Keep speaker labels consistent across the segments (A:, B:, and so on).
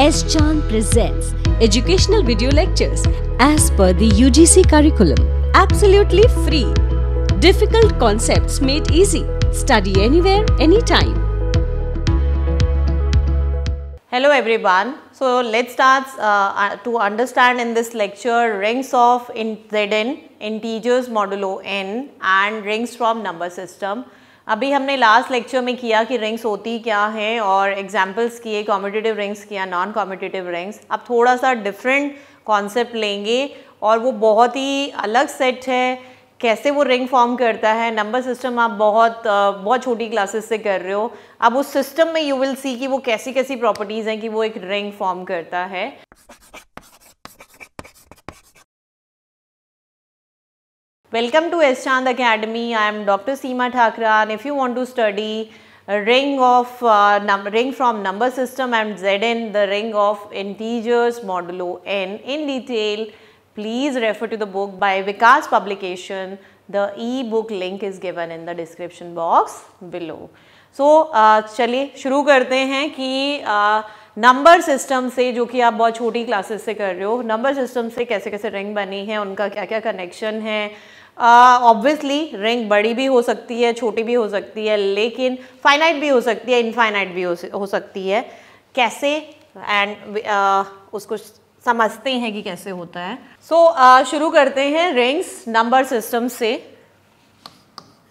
A: S. Chan presents educational video lectures as per the UGC curriculum. Absolutely free. Difficult concepts made easy. Study anywhere, anytime.
B: Hello everyone. So let's start uh, uh to understand in this lecture rings of in Zn, integers modulo n and rings from number system. अभी हमने last lecture में किया कि rings होती क्या हैं और examples किए कॉम्पिटिटिव रिंग्स किया नॉन कॉम्पिटिटिव रिंग्स अब थोड़ा सा डिफरेंट कॉन्सेप्ट लेंगे और वो बहुत ही अलग सेट है कैसे वो रिंग फॉर्म करता है नंबर सिस्टम आप बहुत बहुत छोटी क्लासेस से कर रहे हो अब उस सिस्टम में यू विल सी कि वो कैसी कैसी प्रॉपर्टीज़ हैं कि वो एक रिंग फॉर्म करता है welcome to S Chand academy I am doctor Seema Thakra and if you want to study ring of ring from number system and Z N the ring of integers modulo n in detail please refer to the book by Vikas publication the e book link is given in the description box below so चलिए शुरू करते हैं कि number uh, system से जो कि आप बहुत छोटी क्लासेस से कर रहे हो नंबर सिस्टम से कैसे कैसे रिंग बनी है उनका क्या क्या कनेक्शन है ऑब्वियसली uh, रिंग बड़ी भी हो सकती है छोटी भी हो सकती है लेकिन फाइनाइट भी हो सकती है इनफाइनाइट भी हो, सकती है कैसे एंड uh, उसको समझते हैं कि कैसे होता है सो so, uh, शुरू करते हैं रिंग्स नंबर सिस्टम से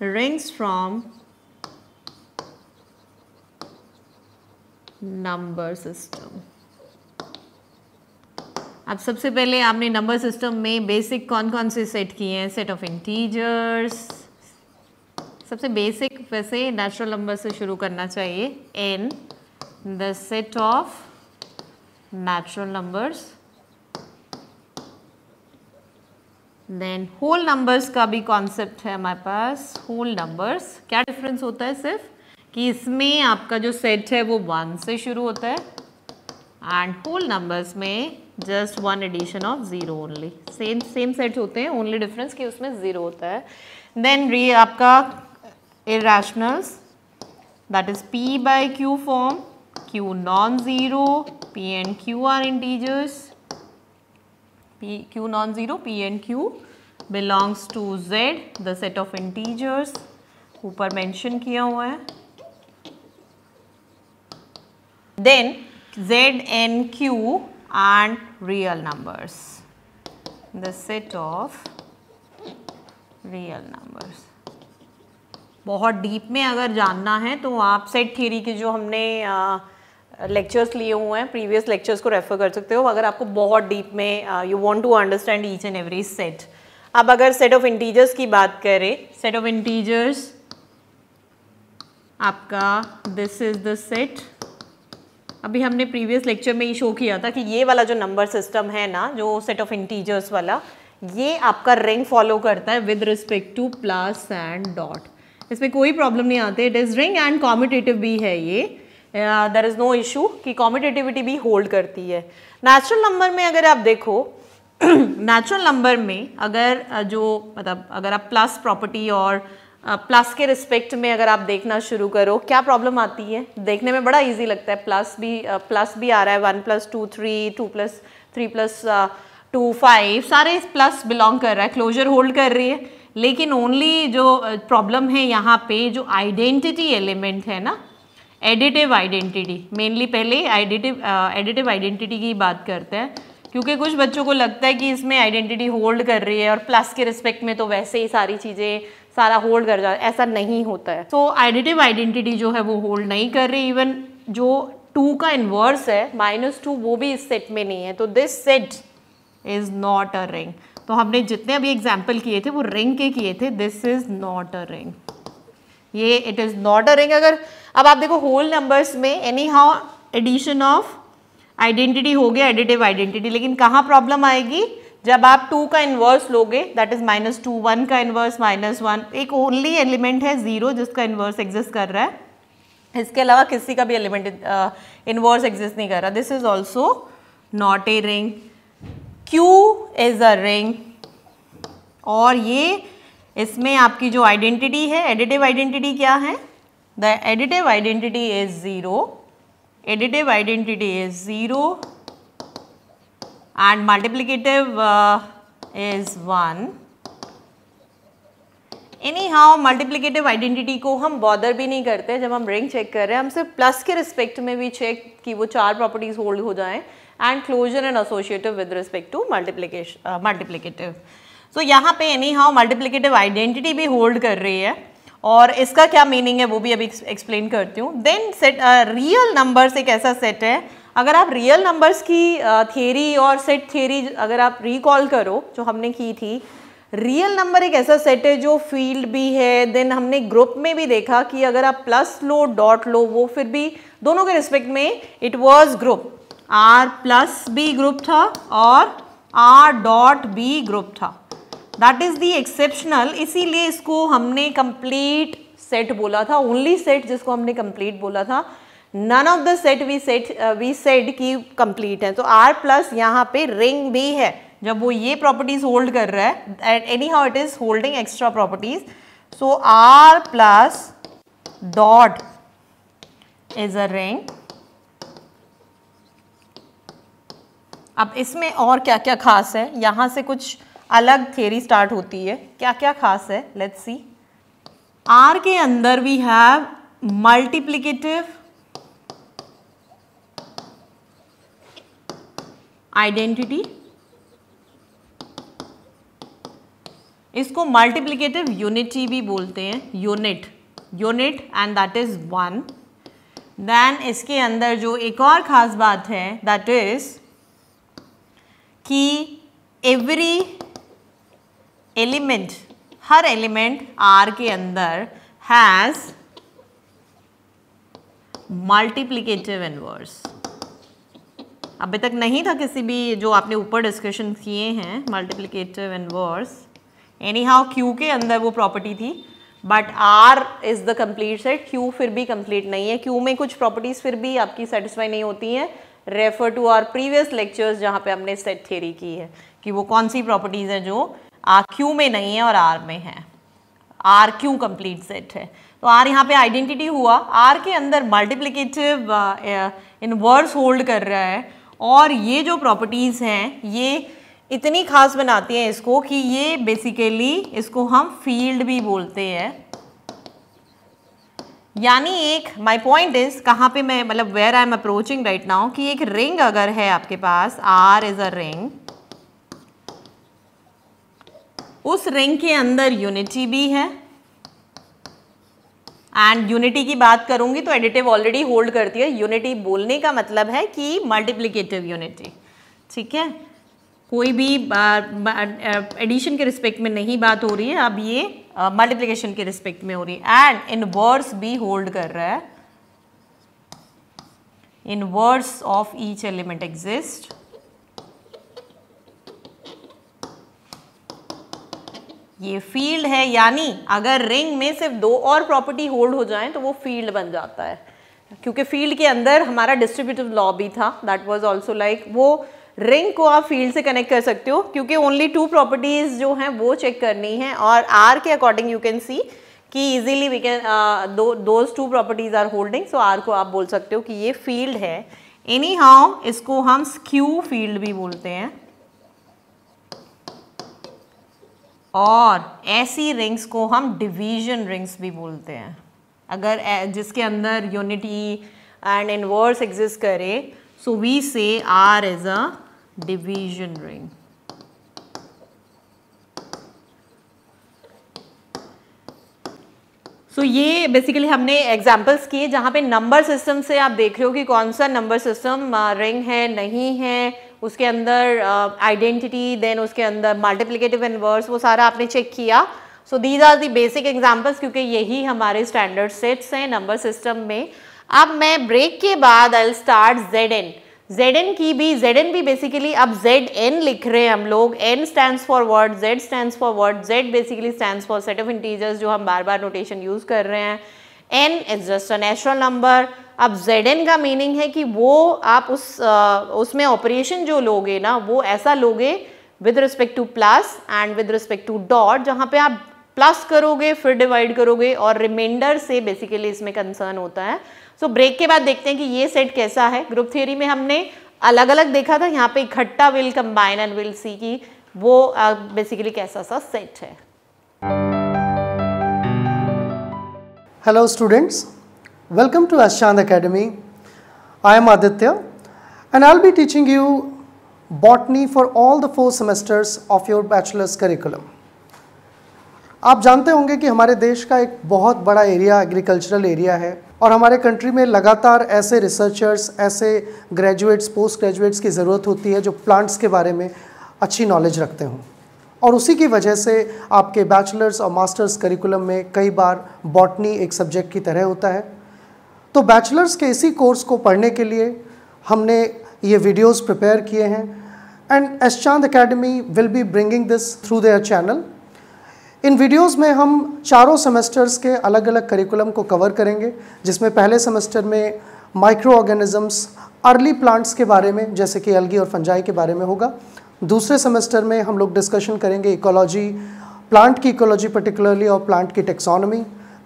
B: रिंग्स फ्रॉम नंबर सिस्टम अब सबसे पहले आपने नंबर सिस्टम में बेसिक कौन कौन से सेट किए हैं सेट ऑफ इंटीजर्स सबसे बेसिक वैसे नेचुरल नंबर से शुरू करना चाहिए N the set of natural numbers then whole numbers का भी कॉन्सेप्ट है हमारे पास होल नंबर्स क्या डिफरेंस होता है सिर्फ कि इसमें आपका जो सेट है वो वन से शुरू होता है एंड होल नंबर्स में just one addition of zero only same same sets होते हैं ओनली डिफरेंस कि उसमें ज़ीरो होता है देन री आपका इेशनल that is p by q form q non zero p and q are integers q non zero p and q belongs to Z the set of of integers ऊपर mention किया हुआ है then Z, N, Q and real numbers. The set of real numbers. बहुत deep में अगर जानना है तो आप सेट थ्योरी के जो हमने लेक्चर्स लिए हुए हैं प्रीवियस लेक्चर्स को रेफ़र कर सकते हो अगर आपको बहुत डीप में you want to understand each and every set अब अगर सेट ऑफ इंटीजर्स की बात करें सेट ऑफ इंटीजर्स आपका दिस इज द सेट अभी हमने प्रीवियस लेक्चर में ये शो किया था कि ये वाला जो नंबर सिस्टम है ना जो सेट ऑफ इंटीजर्स वाला ये आपका रिंग फॉलो करता है with respect to plus and dot इसमें कोई प्रॉब्लम नहीं आती it is ring and commutative भी है ये देर इज़ नो इशू कि कॉम्पिटेटिविटी भी होल्ड करती है नेचुरल नंबर में अगर आप देखो नेचुरल नंबर में अगर जो मतलब अगर आप प्लस प्रॉपर्टी और प्लस के रिस्पेक्ट में अगर आप देखना शुरू करो क्या प्रॉब्लम आती है देखने में बड़ा इजी लगता है प्लस भी प्लस भी आ रहा है one plus two three two plus three plus two five सारे प्लस बिलोंग कर रहा है क्लोजर होल्ड कर रही है लेकिन ओनली जो प्रॉब्लम है यहाँ पे जो आइडेंटिटी एलिमेंट है ना एडिटिव आइडेंटिटी मेनली पहले आइडेटिव एडिटिव आइडेंटिटी की बात करते हैं क्योंकि कुछ बच्चों को लगता है कि इसमें आइडेंटिटी होल्ड कर रही है और प्लस के रिस्पेक्ट में तो वैसे ही सारी चीज़ें सारा होल्ड कर जाता है ऐसा नहीं होता है तो आइडेटिव आइडेंटिटी जो है वो होल्ड नहीं कर रही इवन जो टू का इन्वर्स है माइनस टू वो भी इस सेट में नहीं है तो this set is not a ring तो हमने जितने अभी एग्जाम्पल किए थे वो रिंग के किए थे this is not a ring ये it is not a ring अगर अब आप देखो होल नंबर्स में anyhow addition of identity हो गया एडिटिव आइडेंटिटी लेकिन कहाँ प्रॉब्लम आएगी जब आप टू का इन्वर्स लोगे that is minus two one का इन्वर्स माइनस वन एक ओनली एलिमेंट है जीरो जिसका इन्वर्स एग्जिस्ट कर रहा है इसके अलावा किसी का भी एलिमेंट इन्वर्स एग्जिस्ट नहीं कर रहा this is also not a ring Q is a ring और ये इसमें आपकी जो आइडेंटिटी है एडिटिव आइडेंटिटी क्या है the additive identity is zero additive identity is zero and multiplicative uh, is 1. Anyhow multiplicative identity को हम बॉर्डर भी नहीं करते जब हम रिंग चेक कर रहे हैं हम सिर्फ प्लस के रिस्पेक्ट में भी चेक कि वो चार प्रॉपर्टीज होल्ड हो जाएं and closure and associative with respect to multiplication multiplicative so यहाँ पे एनी हाउ मल्टीप्लीकेटिव आइडेंटिटी भी होल्ड कर रही है और इसका क्या मीनिंग है वो भी अभी एक्सप्लेन करती हूँ देन सेट रियल नंबर एक ऐसा सेट है अगर आप रियल नंबर्स की थियरी और सेट थियरी अगर आप रिकॉल करो जो हमने की थी रियल नंबर एक ऐसा सेट है जो फील्ड भी है देन हमने ग्रुप में भी देखा कि अगर आप प्लस लो डॉट लो वो फिर भी दोनों के रिस्पेक्ट में it was group R plus B group था और आर डॉट बी ग्रुप था दैट इज़ दी एक्सेप्शनल इसीलिए इसको हमने कंप्लीट सेट बोला था ओनली सेट जिसको हमने कंप्लीट बोला था none of the set we set we set की कंप्लीट है तो आर प्लस यहाँ पे रिंग भी है जब वो ये प्रॉपर्टीज होल्ड कर रहा है at anyhow it is holding extra properties so R plus dot is a ring अब इसमें और क्या क्या खास है यहां से कुछ अलग थ्योरी स्टार्ट होती है क्या क्या खास है लेट्स सी आर के अंदर वी हैव मल्टीप्लीकेटिव आइडेंटिटी इसको मल्टीप्लीकेटिव यूनिटी भी बोलते हैं unit unit and that is one then इसके अंदर जो एक और ख़ास बात है दैट इज कि एवरी एलिमेंट हर एलिमेंट आर के अंदर हैज़ मल्टीप्लीकेटिव इनवर्स अभी तक नहीं था किसी भी जो आपने ऊपर डिस्कशन किए हैं multiplicative and verse anyhow Q के अंदर वो प्रॉपर्टी थी but R is the complete set Q फिर भी कम्प्लीट नहीं है क्यू में कुछ प्रॉपर्टीज़ फिर भी आपकी सेटिस्फाई नहीं होती हैं refer to our previous lectures जहाँ पे हमने सेट थेरी की है कि वो कौन सी प्रॉपर्टीज़ हैं जो आर क्यू में नहीं है और आर में है आर क्यू कम्प्लीट सेट है तो आर यहाँ पे आइडेंटिटी हुआ आर के अंदर इन इनवर्स होल्ड कर रहा है और ये जो प्रॉपर्टीज़ हैं ये इतनी ख़ास बनाती हैं इसको कि ये बेसिकली इसको हम फील्ड भी बोलते हैं यानी एक माय पॉइंट इज़ कहाँ पे मैं मतलब where I am approaching right now कि एक रिंग अगर है आपके पास आर इज़ अ रिंग उस रिंग के अंदर यूनिटी भी है एंड यूनिटी की बात करूंगी तो एडिटिव ऑलरेडी होल्ड करती है यूनिटी बोलने का मतलब है कि मल्टीप्लीकेटिव यूनिटी ठीक है कोई भी एडिशन के रिस्पेक्ट में नहीं बात हो रही है अब ये मल्टीप्लीकेशन के रिस्पेक्ट में हो रही है एंड वर्ड्स भी होल्ड कर रहा है words of each element exist ये फील्ड है यानी अगर रिंग में सिर्फ दो और प्रॉपर्टी होल्ड हो जाए तो वो फील्ड बन जाता है क्योंकि फील्ड के अंदर हमारा डिस्ट्रीब्यूटिव लॉ भी था दैट वाज आल्सो लाइक वो रिंग को आप फील्ड से कनेक्ट कर सकते हो क्योंकि ओनली टू प्रॉपर्टीज़ जो हैं वो चेक करनी है और आर के अकॉर्डिंग यू कैन सी कि इजीली वी कैन दो two properties R holding so R को आप बोल सकते हो कि ये फील्ड है एनी हाउ इसको हम स्क्यू फील्ड भी बोलते हैं और ऐसी रिंग्स को हम डिवीजन रिंग्स भी बोलते हैं अगर जिसके अंदर यूनिटी एंड इनवर्स एग्जिस्ट करे so we say R is a division ring so so, ये बेसिकली हमने एग्जाम्पल्स किए जहाँ पे नंबर सिस्टम से आप देख रहे हो कि कौन सा नंबर सिस्टम रिंग है नहीं है उसके अंदर आइडेंटिटी uh, देन उसके अंदर मल्टीप्लिकेटिव इनवर्स वो सारा आपने चेक किया so these are the basic examples क्योंकि यही हमारे स्टैंडर्ड सेट्स हैं नंबर सिस्टम में अब मैं ब्रेक के बाद I start Z N Z N की भी जेड एन भी बेसिकली अब जेड एन लिख रहे हैं हम लोग N stand for word Z stand for word Z basically stand for set of integers जो हम बार बार नोटेशन यूज़ कर रहे हैं N is just a natural number अब जेड एन का मीनिंग है कि वो आप उस आ, उसमें ऑपरेशन जो लोगे ना वो ऐसा लोगे with respect to plus and with respect to dot जहाँ पे आप प्लस करोगे फिर डिवाइड करोगे और रिमाइंडर से बेसिकली इसमें कंसर्न होता है सो so, ब्रेक के बाद देखते हैं कि ये सेट कैसा है ग्रुप थियोरी में हमने अलग अलग देखा था यहाँ पे इकट्ठा will combine and will see की वो बेसिकली uh, कैसा सा सेट है
A: Hello students, welcome to Ashchand Academy. I am Aditya and I'll be teaching you botany for all the four semesters of your bachelor's curriculum. आप जानते होंगे कि हमारे देश का एक बहुत बड़ा एरिया एग्रीकल्चरल एरिया है और हमारे कंट्री में लगातार ऐसे रिसर्चर्स ऐसे ग्रेजुएट्स पोस्ट ग्रेजुएट्स की ज़रूरत होती है जो प्लांट्स के बारे में अच्छी नॉलेज रखते हों और उसी की वजह से आपके बैचलर्स और मास्टर्स करिकुलम में कई बार बॉटनी एक सब्जेक्ट की तरह होता है तो बैचलर्स के इसी कोर्स को पढ़ने के लिए हमने ये वीडियोस प्रिपेयर किए हैं and S Chand Academy will be bringing this through their channel इन वीडियोस में हम चारों सेमेस्टर्स के अलग अलग करिकुलम को कवर करेंगे जिसमें पहले सेमेस्टर में माइक्रो ऑर्गेनिजम्स अर्ली प्लांट्स के बारे में जैसे कि अलगी और फंजाई के बारे में होगा दूसरे सेमेस्टर में हम लोग डिस्कशन करेंगे इकोलॉजी प्लांट की इकोलॉजी पर्टिकुलरली और प्लांट की टेक्सोनॉमी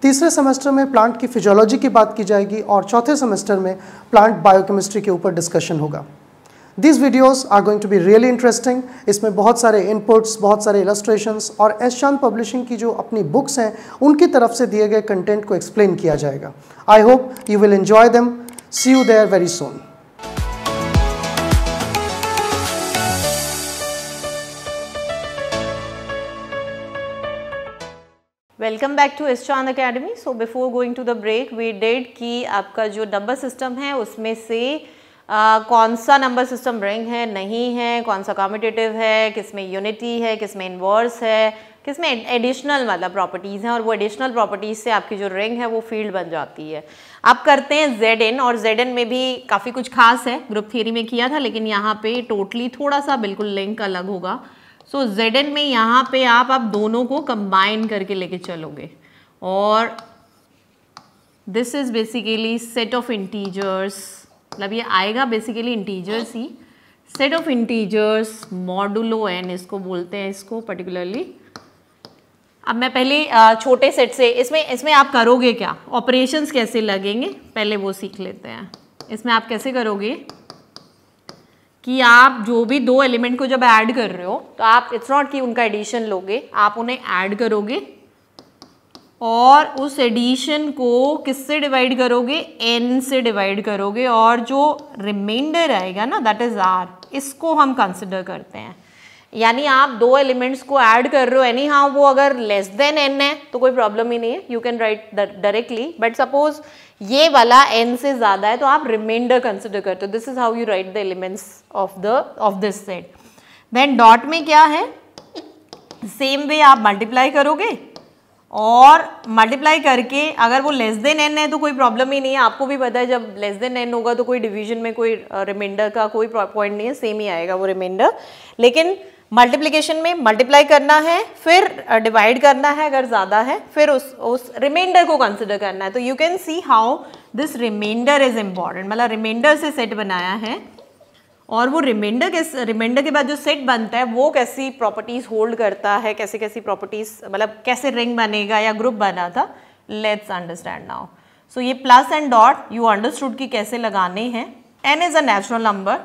A: तीसरे सेमेस्टर में प्लांट की फिजोलॉजी की बात की जाएगी और चौथे सेमेस्टर में प्लांट बायोकेमिस्ट्री के ऊपर डिस्कशन होगा this videos are going to be really interesting इसमें बहुत सारे इनपुट्स बहुत सारे इलस्ट्रेशंस और एस चांद पब्लिशिंग की जो अपनी बुक्स हैं उनकी तरफ से दिए गए कंटेंट को एक्सप्लेन किया जाएगा I hope you will enjoy them see you there very soon
B: welcome back to इस्टान Academy so before going to the break we did कि आपका जो नंबर सिस्टम है उसमें से uh, कौन सा नंबर सिस्टम रिंग है नहीं है कौन सा कॉम्पिटेटिव है किस में यूनिटी है किस में इन्वर्स है किस में एडिशनल मतलब प्रॉपर्टीज़ हैं और वो एडिशनल प्रॉपर्टीज़ से आपकी जो रिंग है वो फील्ड बन जाती है आप करते हैं जेड इन और जेड इन में भी काफ़ी कुछ खास है ग्रुप थियरी में किया था लेकिन यहाँ पे टोटली थोड़ा सा बिल्कुल लिंक अलग होगा सो so, एन में यहाँ पे आप आप दोनों को कंबाइन करके लेके चलोगे और this is basically set of integers मतलब ये आएगा बेसिकली इंटीजर्स ही set of integers modulo N इसको बोलते हैं इसको पर्टिकुलरली अब मैं पहले छोटे सेट से इसमें इसमें आप करोगे क्या ऑपरेशंस कैसे लगेंगे पहले वो सीख लेते हैं इसमें आप कैसे करोगे कि आप जो भी दो एलिमेंट को जब ऐड कर रहे हो तो आप इट्स नॉट कि उनका एडिशन लोगे आप उन्हें ऐड करोगे और उस एडिशन को किससे डिवाइड करोगे एन से डिवाइड करोगे और जो रिमाइंडर आएगा ना दैट इज़ आर इसको हम कंसिडर करते हैं यानी आप दो एलिमेंट्स को ऐड कर रहे हो एनी हाउ वो अगर लेस देन एन है तो कोई प्रॉब्लम ही नहीं है you can write directly but suppose ये वाला एन से ज़्यादा है तो आप रिमाइंडर कंसिडर करते हो this is how you write the elements of the of this set then dot में क्या है सेम वे आप मल्टीप्लाई करोगे और मल्टीप्लाई करके अगर वो लेस देन एन है तो कोई प्रॉब्लम ही नहीं है आपको भी पता है जब लेस देन एन होगा तो कोई डिवीजन में कोई रिमाइंडर uh, का कोई पॉइंट नहीं है सेम ही आएगा वो रिमाइंडर लेकिन मल्टीप्लीकेशन में मल्टीप्लाई करना है फिर डिवाइड करना है अगर ज़्यादा है फिर उस उस रिमाइंडर को कंसिडर करना है तो you can see how this remainder is important मतलब रिमाइंडर से सेट बनाया है और वो रिमाइंडर के रिमाइंडर के बाद जो सेट बनता है वो कैसी प्रॉपर्टीज़ होल्ड करता है कैसे कैसी प्रॉपर्टीज़ मतलब कैसे रिंग बनेगा या ग्रुप बना था लेट्स अंडरस्टैंड नाउ सो ये plus and dot you understood कि कैसे लगाने हैं N is a natural number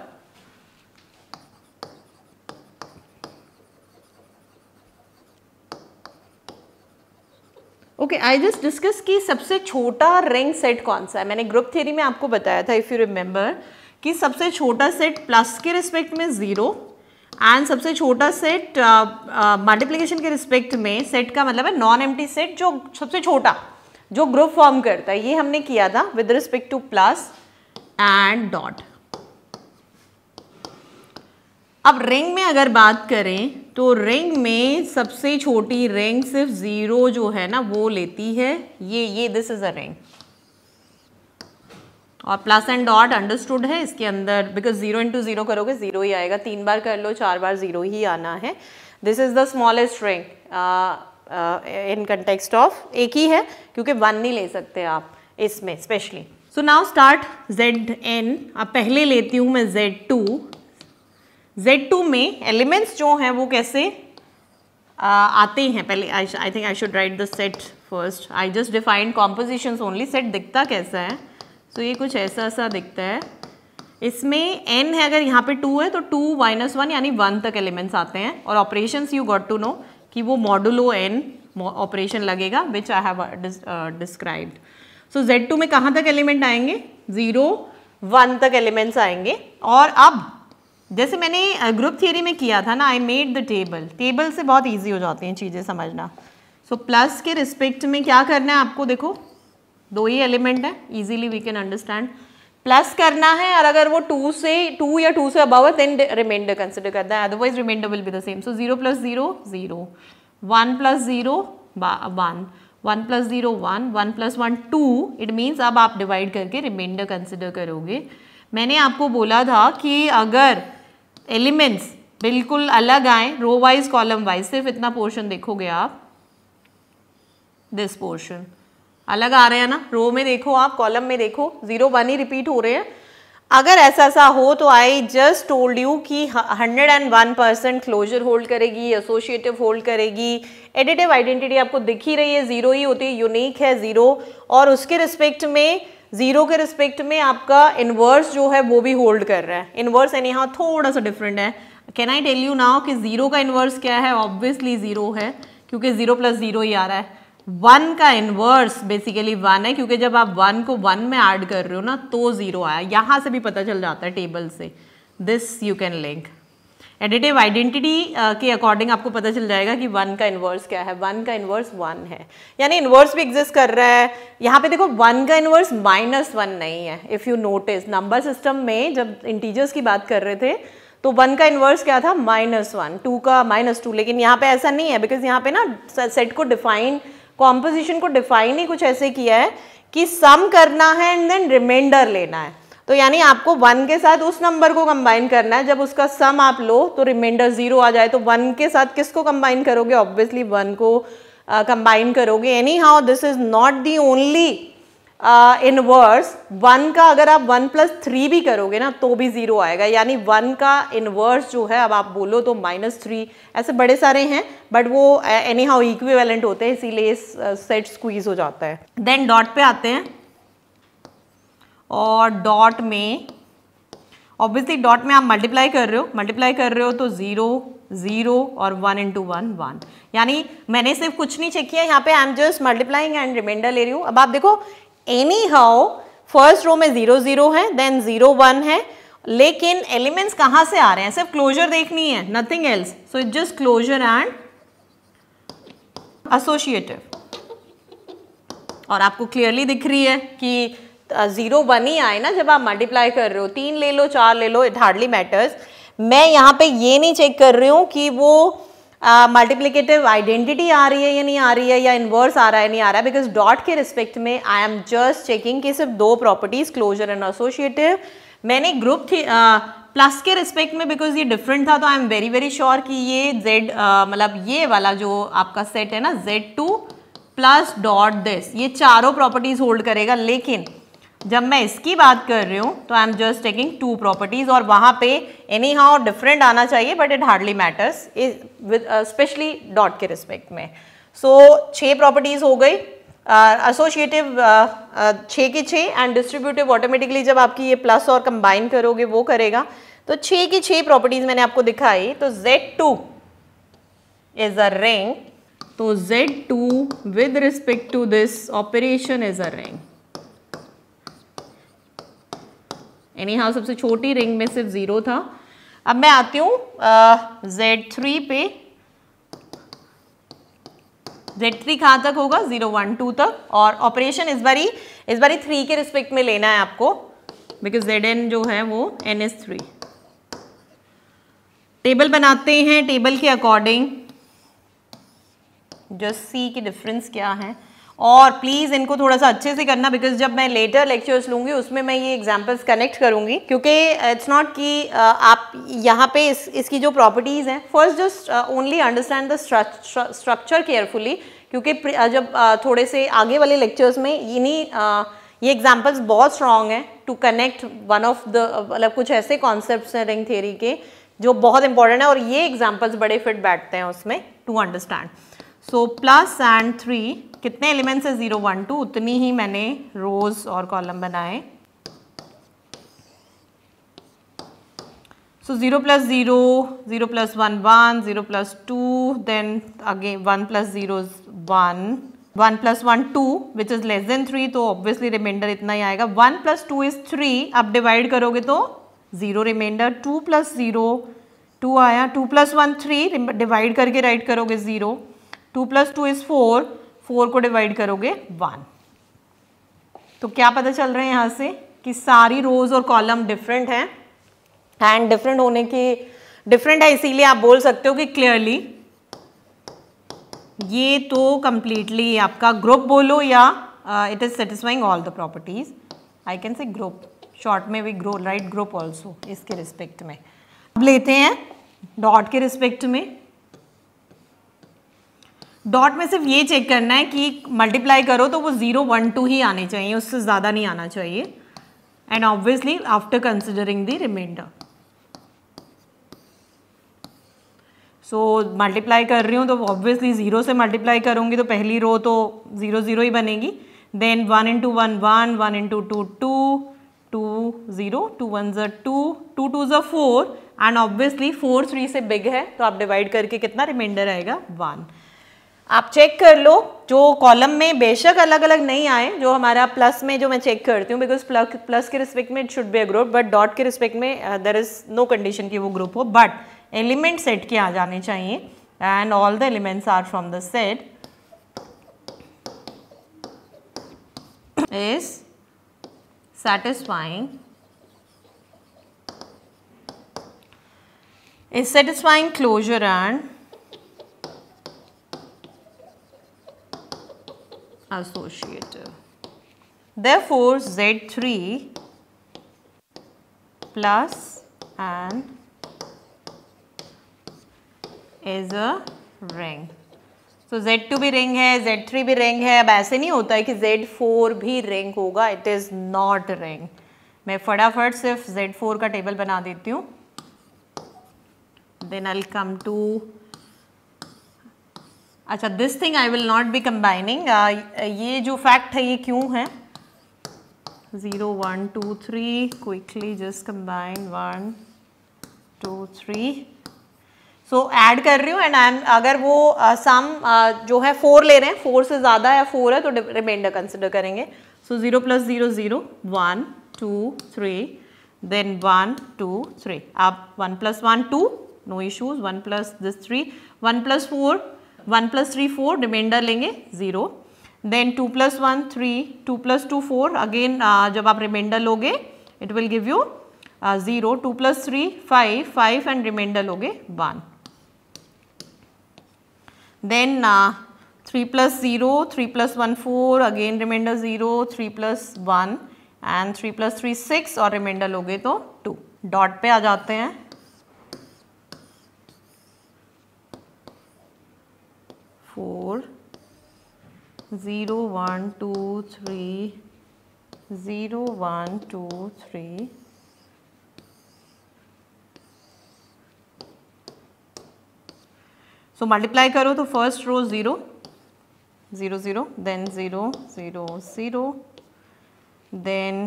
B: okay I just discuss कि सबसे छोटा रिंग सेट कौन सा है मैंने ग्रुप थेरी में आपको बताया था इफ़ यू रिमेंबर कि सबसे छोटा सेट प्लस के रिस्पेक्ट में ज़ीरो एंड सबसे छोटा सेट मल्टीप्लीकेशन uh, uh, के रिस्पेक्ट में सेट का मतलब है नॉन एम सेट जो सबसे छोटा जो ग्रुप फॉर्म करता है ये हमने किया था with respect to plus and dot अब रिंग में अगर बात करें तो रिंग में सबसे छोटी रिंग सिर्फ ज़ीरो जो है ना वो लेती है ये ये दिस इज़ अ रिंग और प्लस एंड डॉट अंडरस्टूड है इसके अंदर बिकॉज ज़ीरो इंटू ज़ीरो करोगे ज़ीरो ही आएगा तीन बार कर लो चार बार ज़ीरो ही आना है this is the smallest ring in context of एक ही है क्योंकि वन नहीं ले सकते आप इसमें specially so now start Z N अब पहले लेती हूँ मैं जेड टू Z2 में एलिमेंट्स जो हैं वो कैसे uh, आते हैं पहले I think I should write the set first I just defined composition only set दिखता कैसा है सो so, ये कुछ ऐसा ऐसा दिखता है इसमें n है अगर यहाँ पे 2 है तो 2 माइनस वन यानी 1 तक एलिमेंट्स आते हैं और operation you got to know कि वो मॉडुलो n ऑपरेशन लगेगा विच I have described so Z2 में कहाँ तक एलिमेंट आएंगे ज़ीरो वन तक एलिमेंट्स आएंगे और अब जैसे मैंने ग्रुप थियरी में किया था ना I made the table table से बहुत ईजी हो जाती हैं चीज़ें समझना सो so, प्लस के रिस्पेक्ट में क्या करना है आपको देखो दो ही एलिमेंट हैं easily we can understand plus करना है और अगर वो टू से टू या टू से अबव है देन रिमाइंडर कंसिडर करना है otherwise remainder will be the same so zero plus zero zero one plus zero one one plus zero one one plus one two it means अब आप divide करके reminder consider करोगे मैंने आपको बोला था कि अगर एलिमेंट्स बिल्कुल अलग आए रो वाइज कॉलम वाइज सिर्फ इतना पोर्शन देखोगे आप दिस पोर्शन अलग आ रहे हैं ना रो में देखो आप कॉलम में देखो जीरो वन ही रिपीट हो रहे हैं अगर ऐसा ऐसा हो तो आई जस्ट टोल्ड यू कि 101 परसेंट क्लोजर होल्ड करेगी एसोशिएटिव होल्ड करेगी एडिटिव आइडेंटिटी आपको दिख ही रही है ज़ीरो ही होती है यूनिक है ज़ीरो और उसके रिस्पेक्ट में जीरो के रिस्पेक्ट में आपका इन्वर्स जो है वो भी होल्ड कर रहा है इन्वर्स यानी यहाँ थोड़ा सा डिफरेंट है can I tell you now कि जीरो का इन्वर्स क्या है ऑब्वियसली जीरो है क्योंकि जीरो प्लस जीरो ही आ रहा है वन का इन्वर्स बेसिकली वन है क्योंकि जब आप वन को वन में ऐड कर रहे हो ना तो जीरो आया यहाँ से भी पता चल जाता है टेबल से this you can link additive identity uh, के अकॉर्डिंग आपको पता चल जाएगा कि वन का इन्वर्स क्या है वन का इन्वर्स वन है यानी इन्वर्स भी एग्जिस्ट कर रहा है यहाँ पे देखो वन का इन्वर्स माइनस वन नहीं है if you notice number system में जब इंटीजर्स की बात कर रहे थे तो वन का इन्वर्स क्या था माइनस वन टू का माइनस टू लेकिन यहाँ पे ऐसा नहीं है बिकॉज यहाँ पे ना सेट को डिफाइन कॉम्पोजिशन को डिफाइन ही कुछ ऐसे किया है कि सम करना है एंड देन रिमाइंडर लेना है तो यानी आपको वन के साथ उस नंबर को कंबाइन करना है जब उसका सम आप लो तो रिमाइंडर जीरो आ जाए तो वन के साथ किसको कंबाइन करोगे ऑब्वियसली वन को कंबाइन uh, करोगे anyhow this is not the only inverse one का अगर आप वन प्लस थ्री भी करोगे ना तो भी जीरो आएगा यानी वन का इनवर्स जो है अब आप बोलो तो माइनस थ्री ऐसे बड़े सारे हैं बट वो एनी हाउ इक्वी होते हैं इसीलिए सेट स्क्वीज uh, हो जाता है देन डॉट पे आते हैं और डॉट में ऑब्वियसली डॉट में आप मल्टीप्लाई कर रहे हो मल्टीप्लाई कर रहे हो तो ज़ीरो ज़ीरो और वन इंटू वन वन यानी मैंने सिर्फ कुछ नहीं चेक किया यहाँ पे I am just multiplying and remainder ले रही हूँ अब आप देखो एनी हाउ फर्स्ट रो में ज़ीरो ज़ीरो है देन ज़ीरो वन है लेकिन एलिमेंट्स कहाँ से आ रहे हैं सिर्फ क्लोजर देखनी है nothing else so it just closure and associative और आपको क्लियरली दिख रही है कि ज़ीरो वन ही आए ना जब आप मल्टीप्लाई कर रहे हो तीन ले लो चार ले लो इट हार्डली मैटर्स मैं यहाँ पे ये नहीं चेक कर रही हूँ कि वो मल्टीप्लीकेटिव uh, आइडेंटिटी आ रही है या नहीं आ रही है या इन्वर्स आ रहा है नहीं आ रहा है बिकॉज डॉट के रिस्पेक्ट में आई एम जस्ट चेकिंग कि सिर्फ दो प्रॉपर्टीज क्लोजर एंड एसोशिएटिव मैंने ग्रुप थी प्लस uh, के रिस्पेक्ट में बिकॉज ये डिफरेंट था तो I am very very sure कि ये जेड uh, मतलब ये वाला जो आपका सेट है ना Z two plus dot this ये चारों प्रॉपर्टीज होल्ड करेगा लेकिन जब मैं इसकी बात कर रही हूँ तो I am just taking two properties और वहाँ पे एनी हाउ डिफरेंट आना चाहिए but it hardly matters with specially dot के रिस्पेक्ट में सो so, छः प्रॉपर्टीज़ हो गई एसोशिएटिव uh, uh, uh, छः की छः एंड डिस्ट्रीब्यूटिव ऑटोमेटिकली जब आपकी ये प्लस और कंबाइन करोगे वो करेगा तो छः की छः प्रॉपर्टीज़ मैंने आपको दिखाई तो Z2 two is a rank तो Z2 two with respect to this operation is a rank anyhow सबसे छोटी रिंग में सिर्फ ज़ीरो था अब मैं आती हूँ जेड थ्री पे जेड थ्री कहाँ तक होगा जीरो वन टू तक और ऑपरेशन इस बारी इस बारी थ्री के रिस्पेक्ट में लेना है आपको बिकॉज जेड एन जो है वो एन एस थ्री टेबल बनाते हैं टेबल के अकॉर्डिंग जस्ट सी की डिफरेंस क्या है और प्लीज़ इनको थोड़ा सा अच्छे से करना बिकॉज जब मैं लेटर लेक्चर्स लूँगी उसमें मैं ये एग्जाम्पल्स कनेक्ट करूँगी क्योंकि इट्स नॉट कि आप यहाँ पे इस इसकी जो प्रॉपर्टीज़ हैं first just only understand the structure carefully क्योंकि जब थोड़े से आगे वाले लेक्चर्स में इन्हीं ये एग्जाम्पल्स बहुत स्ट्रॉन्ग हैं to connect one of the मतलब कुछ ऐसे कॉन्सेप्ट हैं रिंग थेरी के जो बहुत इंपॉर्टेंट है और ये एग्जाम्पल्स बड़े फिट बैठते हैं उसमें to understand so plus and three कितने एलिमेंट्स है ज़ीरो वन टू उतनी ही मैंने रोज और कॉलम बनाए so zero plus zero zero plus one one zero plus two then again one plus zero one one plus one two which is less than three तो obviously remainder इतना ही आएगा one plus two is three आप divide करोगे तो zero remainder two plus zero to आया two plus one three divide करके right करोगे zero two plus two is four four को डिवाइड करोगे वन तो क्या पता चल रहा है यहाँ से कि सारी रोज और कॉलम डिफरेंट हैं एंड डिफरेंट होने के डिफरेंट है इसीलिए आप बोल सकते हो कि क्लियरली ये तो कंप्लीटली आपका ग्रुप बोलो या it is satisfying all the properties I can say group short में we grow right group also इसके रिस्पेक्ट में अब लेते हैं डॉट के रिस्पेक्ट में डॉट में सिर्फ ये चेक करना है कि मल्टीप्लाई करो तो वो ज़ीरो वन टू ही आने चाहिए उससे ज़्यादा नहीं आना चाहिए and obviously after considering the remainder so multiply कर रही हूँ तो ऑब्वियसली ज़ीरो से मल्टीप्लाई करूँगी तो पहली रो तो ज़ीरो ज़ीरो ही बनेगी then one into one one one into two two two zero two one ज़ टू टू टू ज़ four and obviously four three से बिग है तो आप डिवाइड करके कितना रिमाइंडर आएगा वन आप चेक कर लो जो कॉलम में बेशक अलग अलग नहीं आए जो हमारा प्लस में जो मैं चेक करती हूँ बिकॉज प्लस प्लस के रिस्पेक्ट में it should be a group but dot के रिस्पेक्ट में देर इज़ नो कंडीशन की वो ग्रुप हो बट एलिमेंट सेट के आ जाने चाहिए and all the elements are from the set is satisfying is satisfying closure and associative. Therefore, Z3 plus an is a ring. So so, Z2 भी ring है Z3 भी ring है अब ऐसे नहीं होता है कि Z4 भी रिंग होगा इट इज़ नॉट रिंग मैं फटाफट सिर्फ Z4 का टेबल बना देती हूँ देन आई कम टू अच्छा this thing I will not be combining ये जो फैक्ट है ये क्यों है zero one two three quickly just combine one two three so add कर रही हूँ एंड आई एम अगर वो सम uh, uh, जो है फोर ले रहे हैं फोर से ज़्यादा या फोर है तो रिमाइंडर कंसिडर करेंगे so zero plus zero zero one two three then one two three आप one plus one two no issues one plus this three one plus four one plus three four remainder लेंगे zero then two plus one three two plus two four again जब आप remainder लोगे it will give you zero two plus three five five and remainder लोगे one then three plus zero three plus one four again remainder zero three plus one and three plus three six और remainder लोगे तो two dot पे आ जाते हैं four zero one two three zero one two three so multiply करो तो first row zero zero zero then zero zero zero then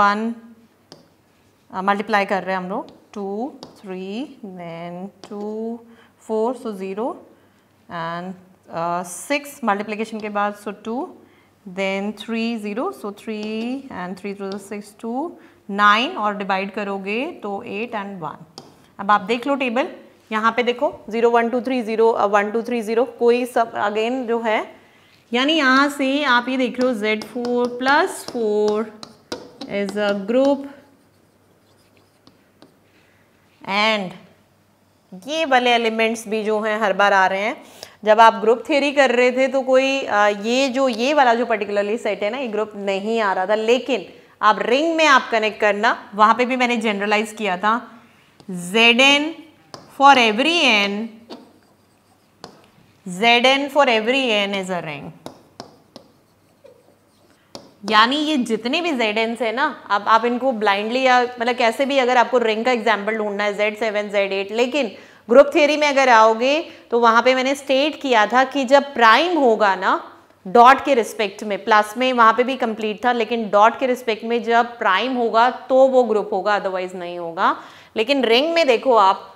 B: one multiply कर रहे हैं हम लोग two three then two four so zero and six uh, multiplication के बाद so two then three zero so three and three three six two nine और divide करोगे तो एट एंड वन अब आप देख लो टेबल यहाँ पे देखो zero one two three zero one two three zero कोई सब अगेन जो है यानी यहाँ से आप ये देख रहे हो Z four plus four is a group and ये वाले एलिमेंट्स भी जो हैं हर बार आ रहे हैं जब आप ग्रुप थेरी कर रहे थे तो कोई आ, ये जो ये वाला जो पर्टिकुलरली सेट है ना ये ग्रुप नहीं आ रहा था लेकिन आप रिंग में आप कनेक्ट करना वहाँ पे भी मैंने जनरलाइज किया था Z N for every N Z N for every N is a ring यानी ये जितने भी जेड एन है ना आप आप इनको ब्लाइंडली या मतलब कैसे भी अगर आपको रिंग का एग्जाम्पल ढूंढना है जेड सेवन जेड एट लेकिन ग्रुप थियोरी में अगर आओगे तो वहां पे मैंने स्टेट किया था कि जब प्राइम होगा ना डॉट के रिस्पेक्ट में प्लस में वहां पे भी कंप्लीट था लेकिन डॉट के रिस्पेक्ट में जब प्राइम होगा तो वो ग्रुप होगा अदरवाइज नहीं होगा लेकिन रिंग में देखो आप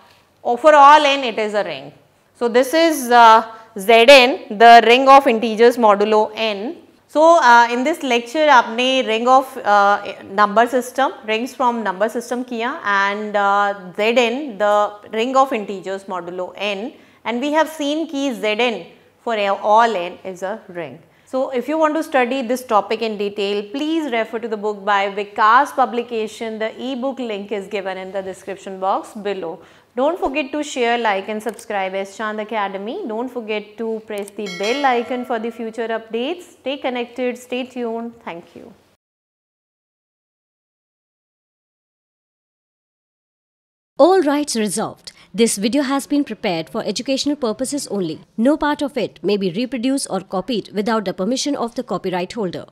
B: overall N it is a ring so this is Z N the ring of integers modulo N So, uh, in this lecture आपने ring of uh, number system, rings from number system किया and Z uh, Zn, the ring of integers modulo n. and we have seen key Zn for all n is a ring. So, if you want to study this topic in detail, please refer to the book by Vikas publication. The e-book link is given in the description box below. Don't forget to share, like and subscribe S Chand Academy. Don't forget to press the bell icon for the future updates. Stay connected, stay tuned. Thank you.
A: All rights reserved. This video has been prepared for educational purposes only. No part of it may be reproduced or copied without the permission of the copyright holder.